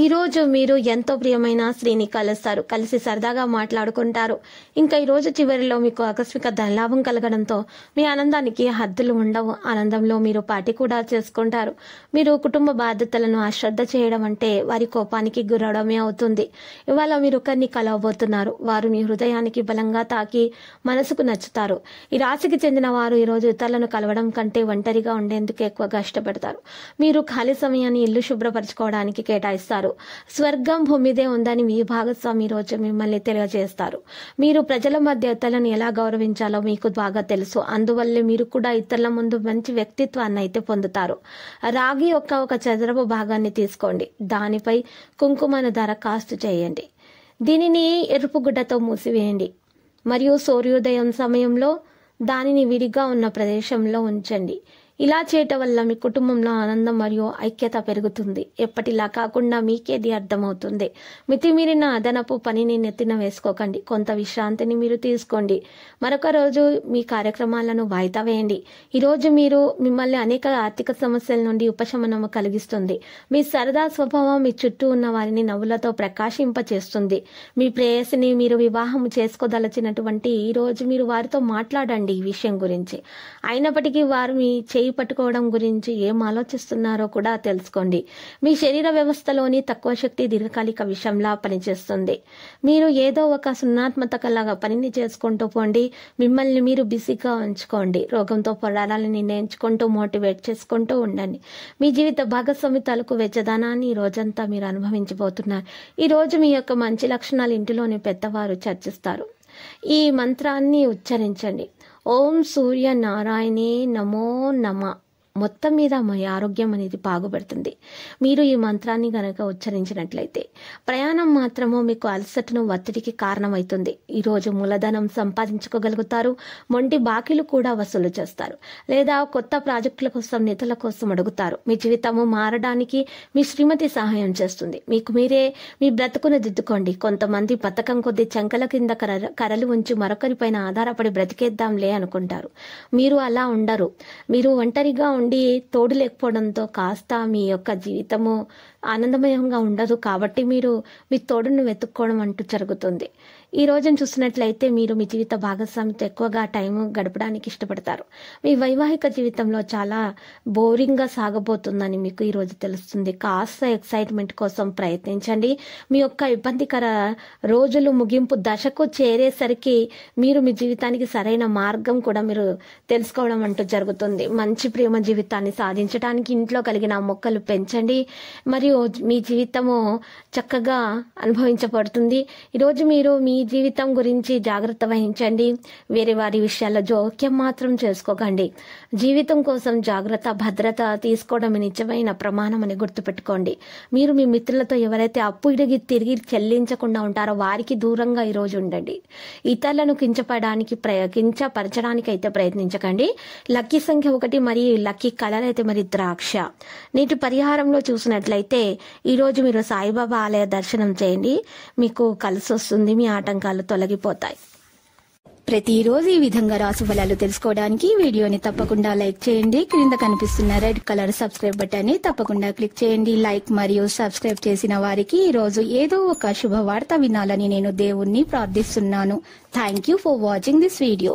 ఈరోజు మీరు ఎంతో ప్రియమైన శ్రీని కలుస్తారు కలిసి సరదాగా మాట్లాడుకుంటారు ఇంకా ఈరోజు చివరిలో మీకు ఆకస్మిక ధనలాభం కలగడంతో మీ ఆనందానికి హద్దులు ఉండవు ఆనందంలో మీరు పార్టీ కూడా చేసుకుంటారు మీరు కుటుంబ బాధ్యతలను అశ్రద్ధ చేయడం అంటే వారి కోపానికి గురవడమే అవుతుంది ఇవాళ మీరు ఒకరిని కలవబోతున్నారు వారు మీ హృదయానికి బలంగా తాకి మనసుకు నచ్చుతారు ఈ రాశికి చెందిన వారు ఈరోజు ఇతరులను కలవడం కంటే ఒంటరిగా ఉండేందుకు ఎక్కువగా ఇష్టపడతారు మీరు ఖాళీ సమయాన్ని ఇల్లు శుభ్రపరచుకోవడానికి కేటాయిస్తారు చేస్తారు స్వర్గం భూమిదే ఉందని మీ భాగస్వామి రోజు మిమ్మల్ని తెలియజేస్తారు మీరు ప్రజల మధ్య ఇతరులను ఎలా గౌరవించాలో మీకు బాగా తెలుసు అందువల్లే మీరు కూడా ఇతరుల ముందు మంచి వ్యక్తిత్వాన్ని అయితే పొందుతారు రాగి యొక్క ఒక చదరపు భాగాన్ని తీసుకోండి దానిపై కుంకుమను దరఖాస్తు చేయండి దీనిని ఎరుపు గుడ్డతో మూసివేయండి మరియు సూర్యోదయం సమయంలో దానిని విడిగా ఉన్న ప్రదేశంలో ఉంచండి ఇలా చేయటం వల్ల మీ కుటుంబంలో ఆనందం మరియు ఐక్యత పెరుగుతుంది ఎప్పటిలా కాకుండా మీకేది అర్థమవుతుంది మితిమీరిన అదనపు పనిని నెత్తిన వేసుకోకండి కొంత విశ్రాంతిని మీరు తీసుకోండి మరొక రోజు మీ కార్యక్రమాలను వాయిదా వేయండి ఈరోజు మీరు మిమ్మల్ని అనేక ఆర్థిక సమస్యల నుండి ఉపశమనము కలిగిస్తుంది మీ సరదా స్వభావం మీ చుట్టూ ఉన్న వారిని నవ్వులతో ప్రకాశింపచేస్తుంది మీ ప్రేయసిని మీరు వివాహం చేసుకోదలచినటువంటి ఈరోజు మీరు వారితో మాట్లాడండి ఈ విషయం గురించి అయినప్పటికీ వారు మీ చేయి చేయి పట్టుకోవడం గురించి ఏం ఆలోచిస్తున్నారో కూడా తెలుసుకోండి మీ శరీర వ్యవస్థలోని తక్కువ శక్తి దీర్ఘకాలిక విషయంలా పనిచేస్తుంది మీరు ఏదో ఒక కలాగా పనిని చేసుకుంటూ పోండి మిమ్మల్ని మీరు బిజీగా ఉంచుకోండి రోగంతో పోరాడాలని నిర్ణయించుకుంటూ మోటివేట్ చేసుకుంటూ ఉండండి మీ జీవిత భాగస్వామి తాలూకు వెచ్చదనాన్ని రోజంతా మీరు అనుభవించబోతున్నారు ఈ రోజు మీ యొక్క మంచి లక్షణాలు ఇంటిలోని పెద్దవారు చర్చిస్తారు ఈ మంత్రాన్ని ఉచ్చరించండి ఓం సూర్య నారాయణే నమో నమ మొత్తం మీద మీ ఆరోగ్యం అనేది బాగుపడుతుంది మీరు ఈ మంత్రాన్ని కనుక ఉచ్చరించినట్లయితే ప్రయాణం మాత్రము మీకు అలసటను ఒత్తిడికి కారణమవుతుంది ఈరోజు మూలధనం సంపాదించుకోగలుగుతారు మొండి బాకీలు కూడా వసూలు చేస్తారు లేదా కొత్త ప్రాజెక్టుల కోసం నిధుల కోసం అడుగుతారు మీ జీవితము మారడానికి మీ శ్రీమతి సహాయం చేస్తుంది మీకు మీరే మీ బ్రతుకును దిద్దుకోండి కొంతమంది పథకం కొద్ది చంకల కింద కరలు ఉంచి మరొకరిపైన ఆధారపడి బ్రతికేద్దాంలే అనుకుంటారు మీరు అలా ఉండరు మీరు ఒంటరిగా ఉండి తోడు లేకపోవడంతో కాస్త మీ యొక్క జీవితము ఆనందమయంగా ఉండదు కాబట్టి మీరు మీ తోడును వెతుక్కోవడం అంటూ జరుగుతుంది ఈ రోజును చూసినట్లయితే మీరు మీ జీవిత భాగస్వామితో ఎక్కువగా టైం గడపడానికి ఇష్టపడతారు మీ వైవాహిక జీవితంలో చాలా బోరింగ్గా సాగబోతుందని మీకు ఈరోజు తెలుస్తుంది కాస్త ఎక్సైట్మెంట్ కోసం ప్రయత్నించండి మీ యొక్క ఇబ్బందికర రోజులు ముగింపు దశకు చేరేసరికి మీరు మీ జీవితానికి సరైన మార్గం కూడా మీరు తెలుసుకోవడం అంటూ జరుగుతుంది మంచి ప్రేమ జీవితాన్ని సాధించడానికి ఇంట్లో కలిగిన మొక్కలు పెంచండి మరియు ఈరోజు మీ జీవితము చక్కగా అనుభవించబడుతుంది ఈరోజు మీరు మీ జీవితం గురించి జాగ్రత్త వహించండి వేరే వారి విషయాల్లో జోక్యం మాత్రం చేసుకోకండి జీవితం కోసం జాగ్రత్త భద్రత తీసుకోవడం నిజమైన ప్రమాణం అని గుర్తుపెట్టుకోండి మీరు మీ మిత్రులతో ఎవరైతే అప్పు ఇడిగి తిరిగి చెల్లించకుండా ఉంటారో వారికి దూరంగా ఈరోజు ఉండండి ఇతరులను కించపడానికి ప్రయ కించపరచడానికి అయితే ప్రయత్నించకండి లక్కీ సంఖ్య ఒకటి మరి లక్కీ కలర్ అయితే మరి ద్రాక్ష నీటి పరిహారంలో చూసినట్లయితే అయితే ఈరోజు మీరు సాయిబాబా ఆలయ దర్శనం చేయండి మీకు కలిసి వస్తుంది మీ ఆటంకాలు తొలగిపోతాయి ప్రతిరోజు ఈ విధంగా రాసు ఫలాలు తెలుసుకోవడానికి వీడియోని తప్పకుండా లైక్ చేయండి క్రింద కనిపిస్తున్న రెడ్ కలర్ సబ్స్క్రైబ్ బటన్ని తప్పకుండా క్లిక్ చేయండి లైక్ మరియు సబ్స్క్రైబ్ చేసిన వారికి ఈరోజు ఏదో ఒక శుభవార్త వినాలని నేను దేవుణ్ణి ప్రార్థిస్తున్నాను thank you for watching this video